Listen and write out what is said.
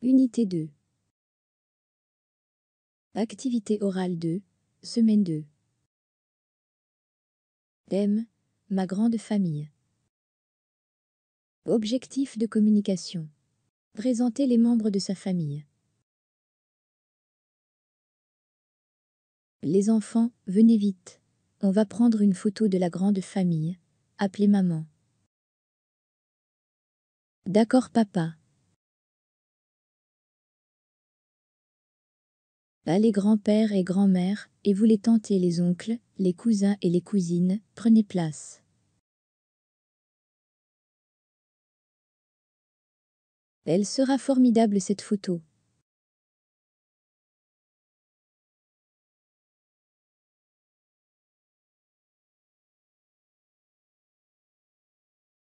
Unité 2. Activité orale 2, semaine 2. Thème Ma grande famille. Objectif de communication Présenter les membres de sa famille. Les enfants, venez vite. On va prendre une photo de la grande famille. Appelez maman. D'accord papa. Allez les grands-pères et grand mères et vous les tentez les oncles, les cousins et les cousines, prenez place. Elle sera formidable cette photo.